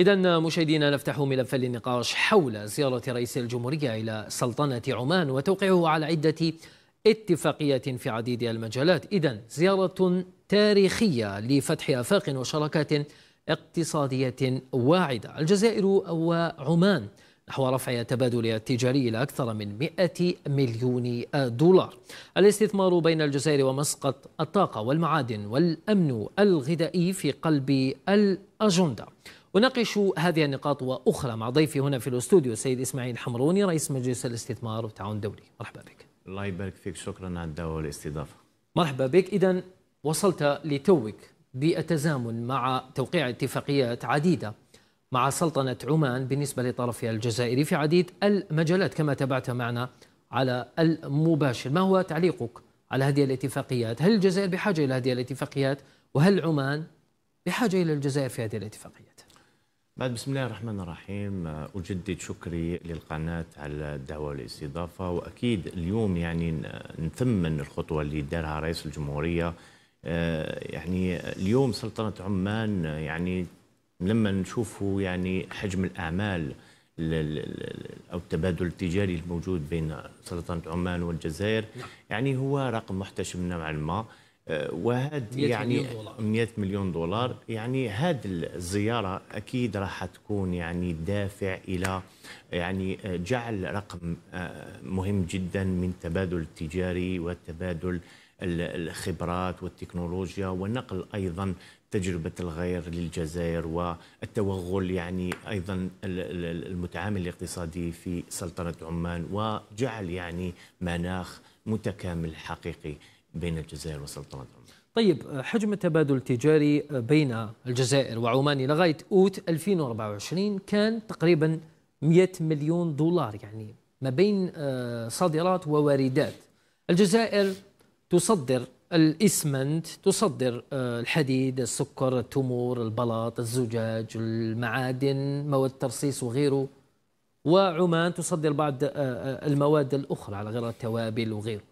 إذا مشاهدينا نفتح ملف للنقاش حول زيارة رئيس الجمهورية إلى سلطنة عمان وتوقيعه على عدة اتفاقيات في عديد المجالات إذا زيارة تاريخية لفتح آفاق وشراكات اقتصادية واعدة الجزائر وعمان نحو رفع التبادل التجاري إلى أكثر من 100 مليون دولار الاستثمار بين الجزائر ومسقط الطاقة والمعادن والأمن الغذائي في قلب الأجندة أناقش هذه النقاط واخرى مع ضيفي هنا في الاستوديو السيد اسماعيل حمروني رئيس مجلس الاستثمار والتعاون الدولي مرحبا بك الله يبارك فيك شكرا على الدعوه والاستضافه مرحبا بك اذا وصلت لتوك بالتزامن مع توقيع اتفاقيات عديده مع سلطنه عمان بالنسبه لطرفها الجزائري في عديد المجالات كما تابعت معنا على المباشر ما هو تعليقك على هذه الاتفاقيات هل الجزائر بحاجه الى هذه الاتفاقيات وهل عمان بحاجه الى الجزائر في هذه الاتفاقيات بعد بسم الله الرحمن الرحيم آه، أجدد شكري للقناة على الدعوة والاستضافة وأكيد اليوم يعني نثمن الخطوة اللي دارها رئيس الجمهورية آه، يعني اليوم سلطنة عمان آه، يعني لما نشوفوا يعني حجم الأعمال أو التبادل التجاري الموجود بين سلطنة عمان والجزائر نعم. يعني هو رقم محتشم نوعا ما وهاد يعني 100 مليون دولار يعني هاد الزياره اكيد راح تكون يعني دافع الى يعني جعل رقم آه، مهم جدا من التبادل التجاري والتبادل الخبرات والتكنولوجيا ونقل ايضا تجربه الغير للجزائر والتوغل يعني ايضا المتعامل الاقتصادي في سلطنه عمان وجعل يعني مناخ متكامل حقيقي بين الجزائر وسلطنة عمان طيب حجم التبادل التجاري بين الجزائر وعمان لغاية أوت 2024 كان تقريبا 100 مليون دولار يعني ما بين آه، صادرات وواردات الجزائر تصدر الاسمنت تصدر آه، الحديد السكر التمور البلاط الزجاج المعادن مواد الترصيص وغيره وعمان تصدر بعض آه، المواد الأخرى على غير التوابل وغيره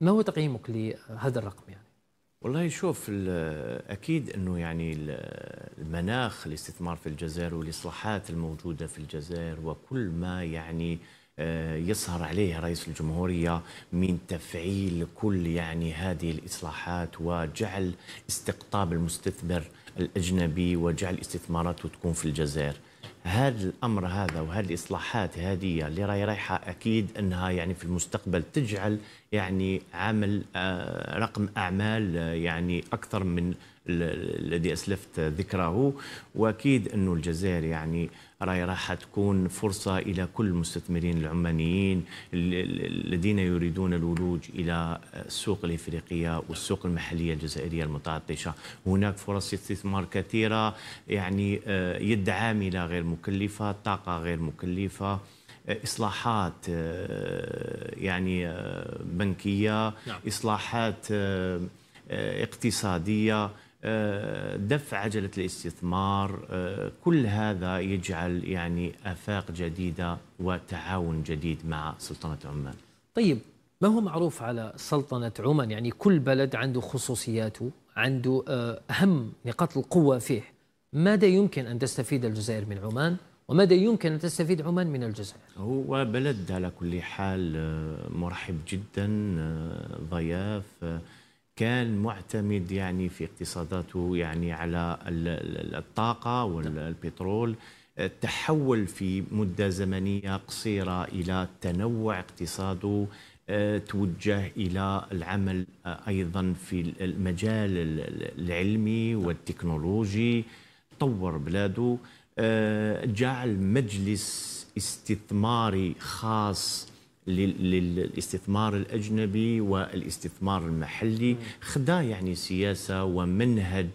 ما هو تقييمك لهذا الرقم يعني؟ والله شوف اكيد انه يعني المناخ الاستثمار في الجزائر والاصلاحات الموجوده في الجزائر وكل ما يعني آه، يسهر عليه رئيس الجمهورية من تفعيل كل يعني هذه الإصلاحات وجعل استقطاب المستثمر الأجنبي وجعل استثماراته تكون في الجزائر هذا الامر هذا وهذه الاصلاحات هذه اللي راهي رايحه اكيد انها يعني في المستقبل تجعل يعني عمل آه، رقم اعمال آه، يعني اكثر من الذي اسلفت ذكره واكيد انه الجزائر يعني راي راح تكون فرصة إلى كل المستثمرين العمانيين الذين يريدون الولوج إلى السوق الإفريقية والسوق المحلية الجزائرية المتعطشة هناك فرص استثمار كثيرة يعني آه، يد عاملة غير مكلفة طاقة غير مكلفة آه، اصلاحات آه، يعني بنكيه نعم. اصلاحات اقتصاديه آه، دفع عجلة الاستثمار آه، كل هذا يجعل يعني آفاق جديدة وتعاون جديد مع سلطنة عمان طيب ما هو معروف على سلطنة عمان يعني كل بلد عنده خصوصياته عنده آه، أهم نقاط القوة فيه ماذا يمكن أن تستفيد الجزائر من عمان وماذا يمكن أن تستفيد عمان من الجزائر هو بلد على كل حال مرحب جدا ضياف كان معتمد يعني في اقتصاداته يعني على الطاقة والبترول تحول في مدة زمنية قصيرة إلى تنوع اقتصاده آه، توجه إلى العمل آه، أيضا في المجال العلمي والتكنولوجي طور بلاده آه، جعل مجلس استثماري خاص للاستثمار الاجنبي والاستثمار المحلي خدا يعني سياسه ومنهج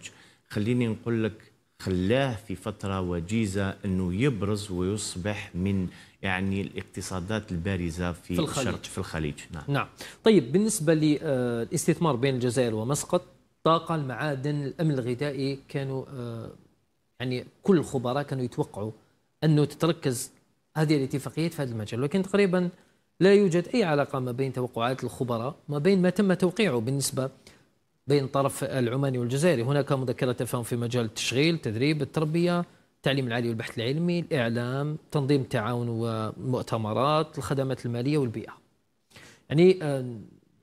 خليني نقول لك خلاه في فتره وجيزه انه يبرز ويصبح من يعني الاقتصادات البارزه في, في الخليج الشرق في الخليج نعم. نعم طيب بالنسبه للاستثمار آه، بين الجزائر ومسقط الطاقه المعادن الامن الغذائي كانوا آه، يعني كل الخبراء كانوا يتوقعوا انه تتركز هذه الاتفاقيات في هذا المجال ولكن تقريبا لا يوجد أي علاقة ما بين توقعات الخبراء ما بين ما تم توقيعه بالنسبة بين طرف العماني والجزائري هناك مذكرة تفاهم في مجال التشغيل التدريب التربية التعليم العالي والبحث العلمي الإعلام تنظيم التعاون ومؤتمرات الخدمات المالية والبيئة يعني آه،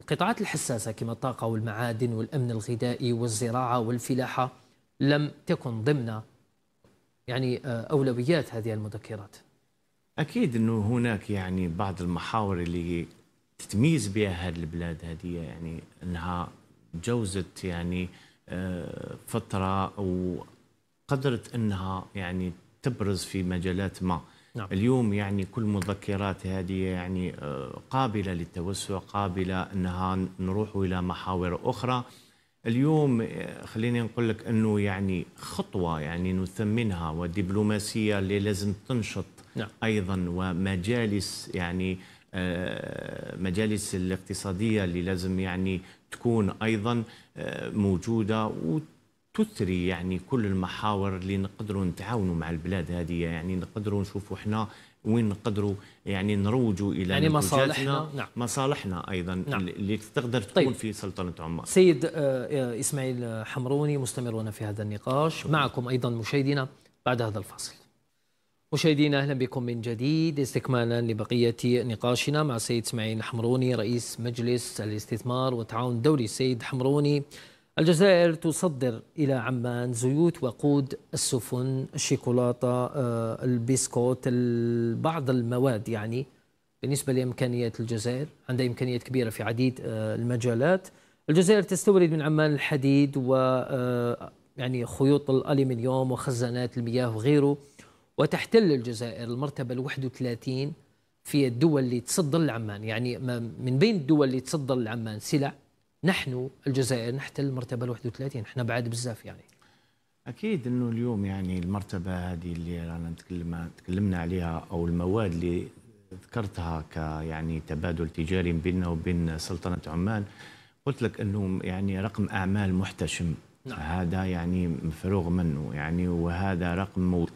القطاعات الحساسة كما الطاقة والمعادن والأمن الغذائي والزراعة والفلاحة لم تكن ضمن يعني آه، أولويات هذه المذكرات اكيد انه هناك يعني بعض المحاور اللي تتميز بها هذه البلاد هذه يعني انها جوزت يعني آه، فتره وقدرت انها يعني تبرز في مجالات ما نعم. اليوم يعني كل مذكرات هذه يعني آه، قابله للتوسع قابله انها نروح الى محاور اخرى اليوم آه، خليني نقول لك انه يعني خطوه يعني نثمنها ودبلوماسيه اللي لازم تنشط نعم. ايضا ومجالس يعني آه، مجالس الاقتصاديه اللي لازم يعني تكون ايضا آه، موجوده وتثري يعني كل المحاور اللي نقدروا نتعاونوا مع البلاد هذه يعني نقدروا نشوفوا احنا وين نقدروا يعني نروجوا الى يعني مصالحنا نعم. مصالحنا ايضا نعم. اللي تقدر تكون طيب. في سلطنه عمان سيد آه، اسماعيل حمروني مستمرون في هذا النقاش شكرا. معكم ايضا مشاهدينا بعد هذا الفاصل مشاهدينا اهلا بكم من جديد استكمالا لبقيه نقاشنا مع السيد اسماعيل حمروني رئيس مجلس الاستثمار والتعاون الدولي السيد حمروني الجزائر تصدر إلى عمان زيوت وقود السفن الشيكولاتة آه، البسكوت بعض المواد يعني بالنسبة لإمكانيات الجزائر عندها إمكانيات كبيرة في عديد آه، المجالات الجزائر تستورد من عمان الحديد و آه، يعني خيوط الألمنيوم وخزانات المياه وغيره وتحتل الجزائر المرتبة ال 31 في الدول اللي تصدر لعمان يعني من بين الدول اللي تصدر لعمان سلع نحن الجزائر نحتل المرتبه ال 31 احنا بعاد بزاف يعني اكيد انه اليوم يعني المرتبه هذه اللي رانا نتكلم تكلمنا عليها او المواد اللي ذكرتها ك يعني تبادل تجاري بيننا وبين سلطنه عمان قلت لك انه يعني رقم اعمال محتشم نعم. هذا يعني مفروغ منه يعني وهذا رقم موجود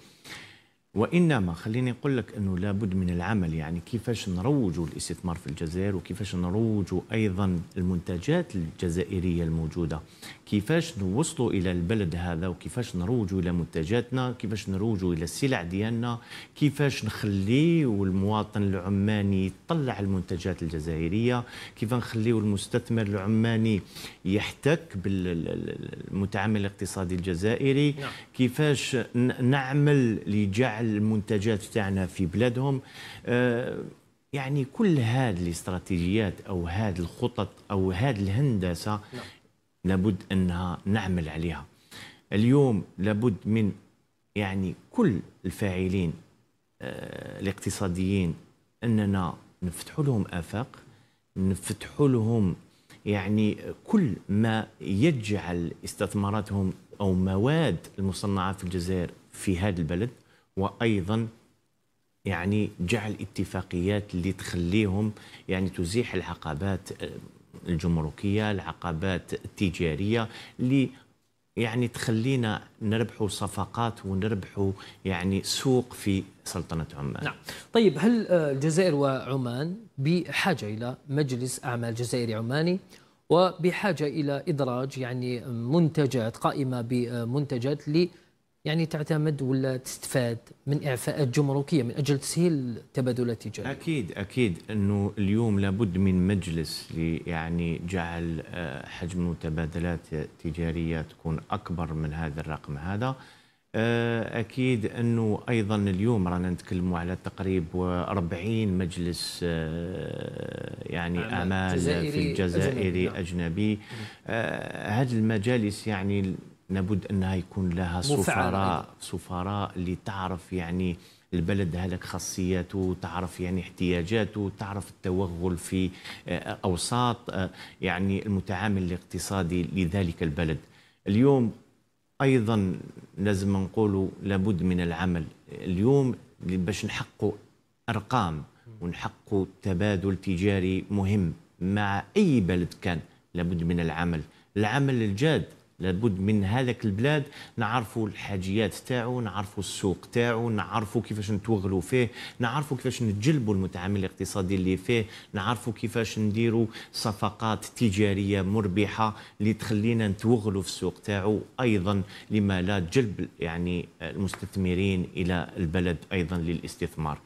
وانما خليني اقول لك انه لابد من العمل يعني كيفاش نروجوا الاستثمار في الجزائر وكيفاش نروجوا ايضا المنتجات الجزائريه الموجوده كيفاش نوصلوا الى البلد هذا وكيفاش نروجوا الى منتجاتنا كيفاش نروجوا الى السلع ديالنا كيفاش نخليوا المواطن العماني يطلع المنتجات الجزائريه كيف نخليوا المستثمر العماني يحتك بالمتعامل الاقتصادي الجزائري نعم. كيفاش نعمل لجعل المنتجات تاعنا في بلادهم آه، يعني كل هذه الاستراتيجيات او هذه الخطط او هذه الهندسه نعم. لابد انها نعمل عليها اليوم لابد من يعني كل الفاعلين آه، الاقتصاديين اننا نفتحوا لهم افاق نفتحوا لهم يعني كل ما يجعل استثماراتهم او مواد المصنعه في الجزائر في هذا البلد وايضا يعني جعل اتفاقيات اللي تخليهم يعني تزيح العقبات آه، الجمركيه، العقبات التجاريه اللي يعني تخلينا نربحوا صفقات ونربحوا يعني سوق في سلطنة عمان نعم طيب هل آه، الجزائر وعمان بحاجة إلى مجلس أعمال جزائري عماني وبحاجة إلى إدراج يعني منتجات قائمة بمنتجات لي يعني تعتمد ولا تستفاد من إعفاءات جمركية من أجل تسهيل تبادل التجاري أكيد أكيد أنه اليوم لابد من مجلس يعني جعل آه، حجم المتبادلات التجارية تكون أكبر من هذا الرقم هذا آه، اكيد انه ايضا اليوم رانا نتكلموا على تقريب 40 مجلس آه، يعني اعمال في الجزائري اجنبي نعم. هذه المجالس يعني لابد انها يكون لها سفراء سفراء اللي تعرف يعني البلد هذاك خاصياته تعرف يعني احتياجاته تعرف التوغل في آه، اوساط آه، يعني المتعامل الاقتصادي لذلك البلد اليوم ايضا لازم نقولوا لابد من العمل اليوم باش نحققوا ارقام ونحققوا تبادل تجاري مهم مع اي بلد كان لابد من العمل العمل الجاد لابد من هذاك البلاد نعرفوا الحاجيات تاعو نعرفوا السوق تاعو نعرفوا كيفاش نتوغلوا فيه نعرفوا كيفاش نتجلبوا المتعامل الاقتصادي اللي فيه نعرفوا كيفاش نديروا صفقات تجاريه مربحه اللي تخلينا نتوغلوا في السوق تاعو ايضا لما لا جلب يعني المستثمرين الى البلد ايضا للاستثمار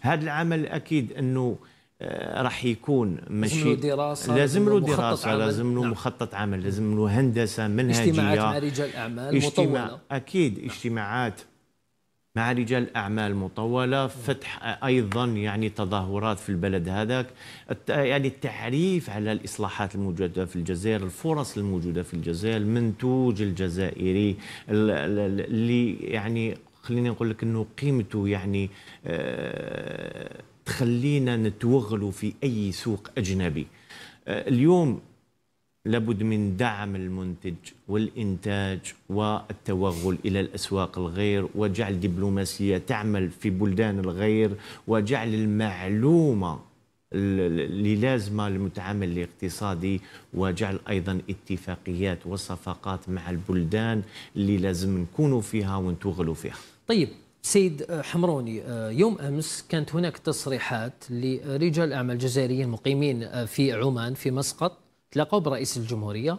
هذا العمل اكيد انه آه، راح يكون ماشي لازم له دراسه لازم له دراسه لازم له نعم. مخطط عمل لازم له هندسه منهجيه اجتماعات مع رجال اعمال اجتماع مطولة. اكيد نعم. اجتماعات مع رجال اعمال مطوله نعم. فتح ايضا يعني تظاهرات في البلد هذاك يعني التعريف على الاصلاحات الموجوده في الجزائر الفرص الموجوده في الجزائر المنتوج الجزائري اللي يعني خليني نقول لك انه قيمته يعني آه تخلينا نتوغلوا في اي سوق اجنبي أه، اليوم لابد من دعم المنتج والإنتاج والتوغل إلى الأسواق الغير وجعل دبلوماسية تعمل في بلدان الغير وجعل المعلومة اللي لازمة للمتعامل الاقتصادي وجعل أيضا اتفاقيات وصفقات مع البلدان اللي لازم نكونوا فيها ونتوغلوا فيها طيب سيد حمروني آه، يوم امس كانت هناك تصريحات لرجال اعمال جزائريين مقيمين آه، في عمان في مسقط تلاقوا برئيس الجمهوريه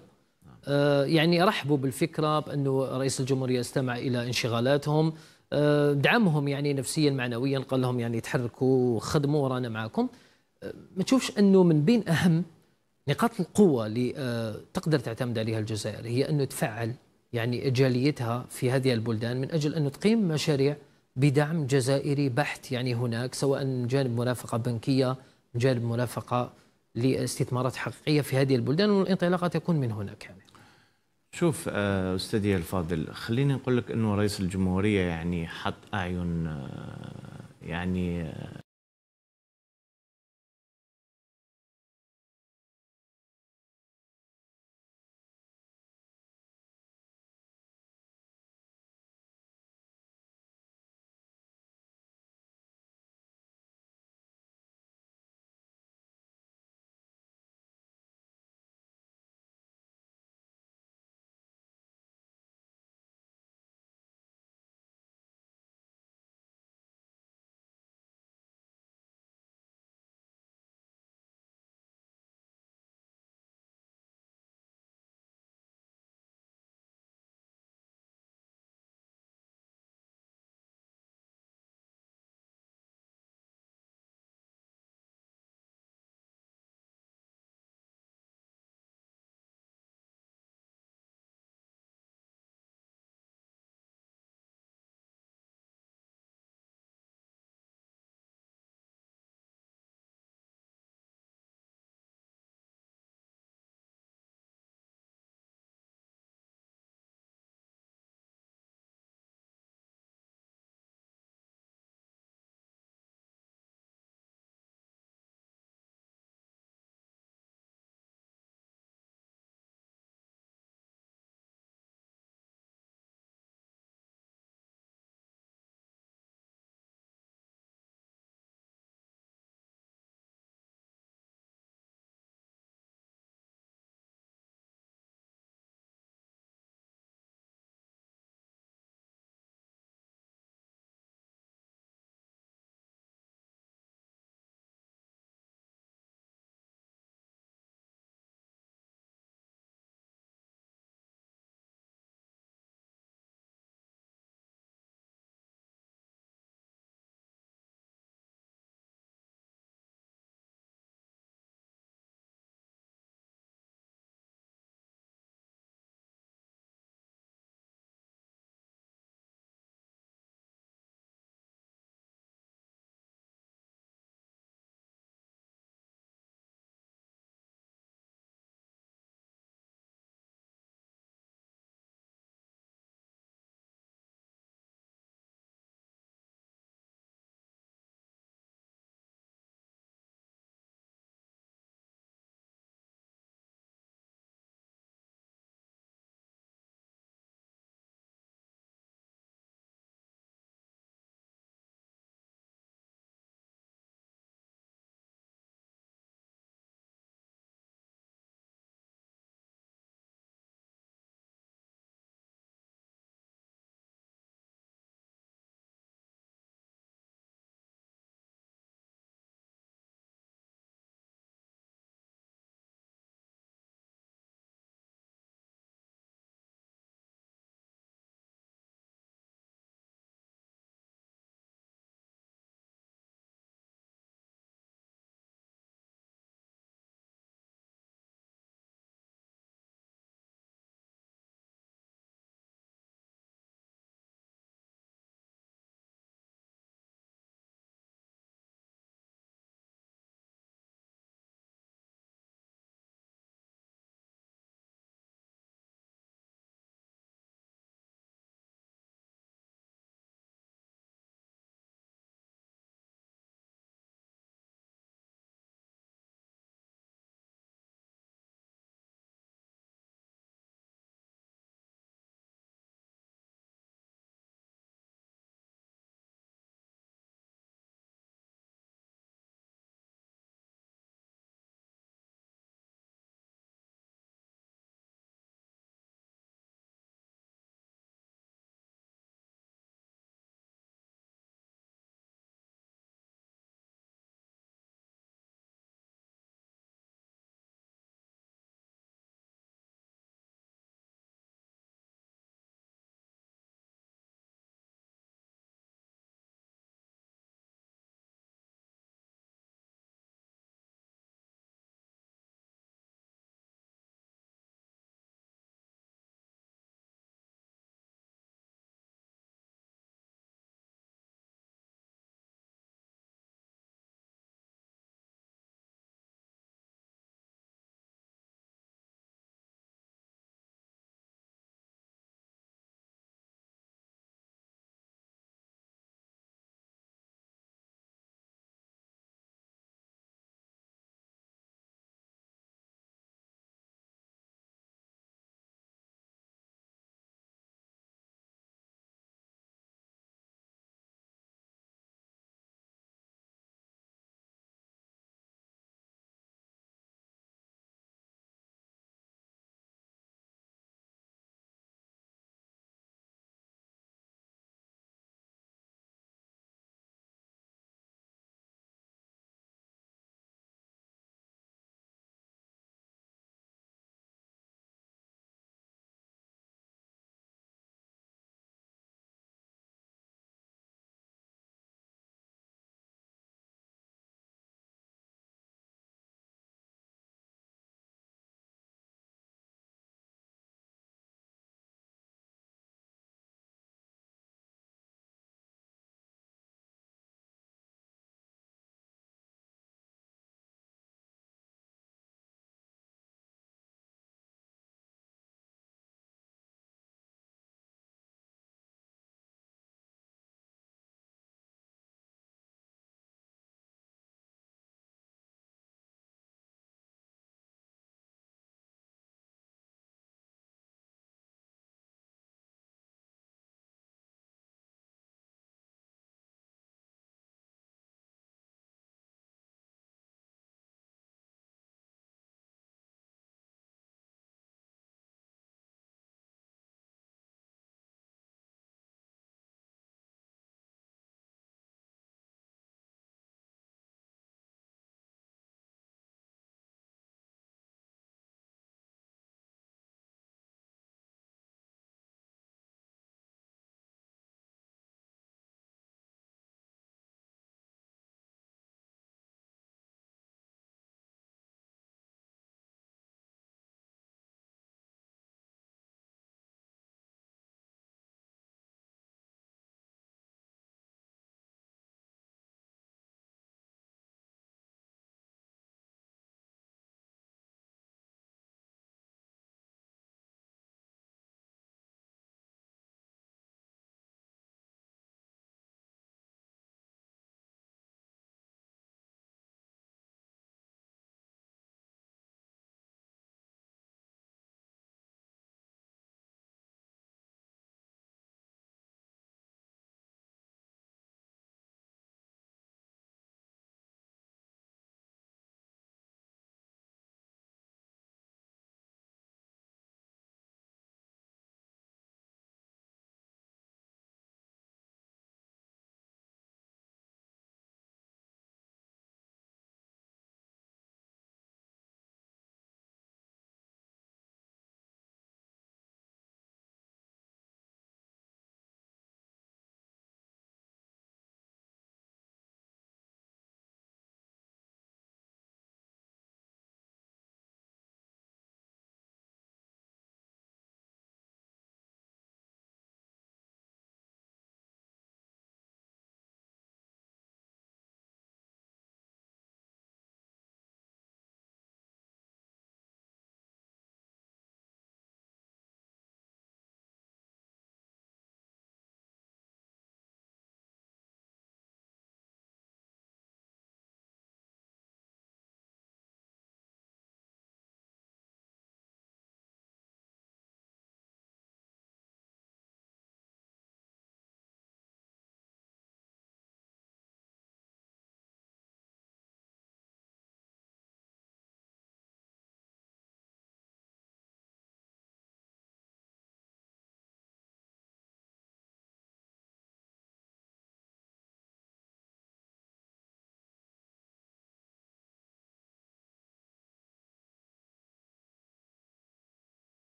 آه، يعني رحبوا بالفكره بانه رئيس الجمهوريه استمع الى انشغالاتهم دعمهم يعني نفسيا معنويا قال لهم يعني تحركوا وخدموا ورانا معكم ما تشوفش انه من بين اهم نقاط القوه اللي تقدر تعتمد عليها الجزائر هي انه تفعل يعني جاليتها في هذه البلدان من اجل انه تقيم مشاريع بدعم جزائري بحت يعني هناك سواء من جانب مرافقة بنكية من جانب مرافقة لاستثمارات حقيقية في هذه البلدان والانطلاقة تكون من هناك يعني. شوف آه، أستاذي الفاضل خليني نقول لك أنه رئيس الجمهورية يعني حط أعين آه، يعني آه،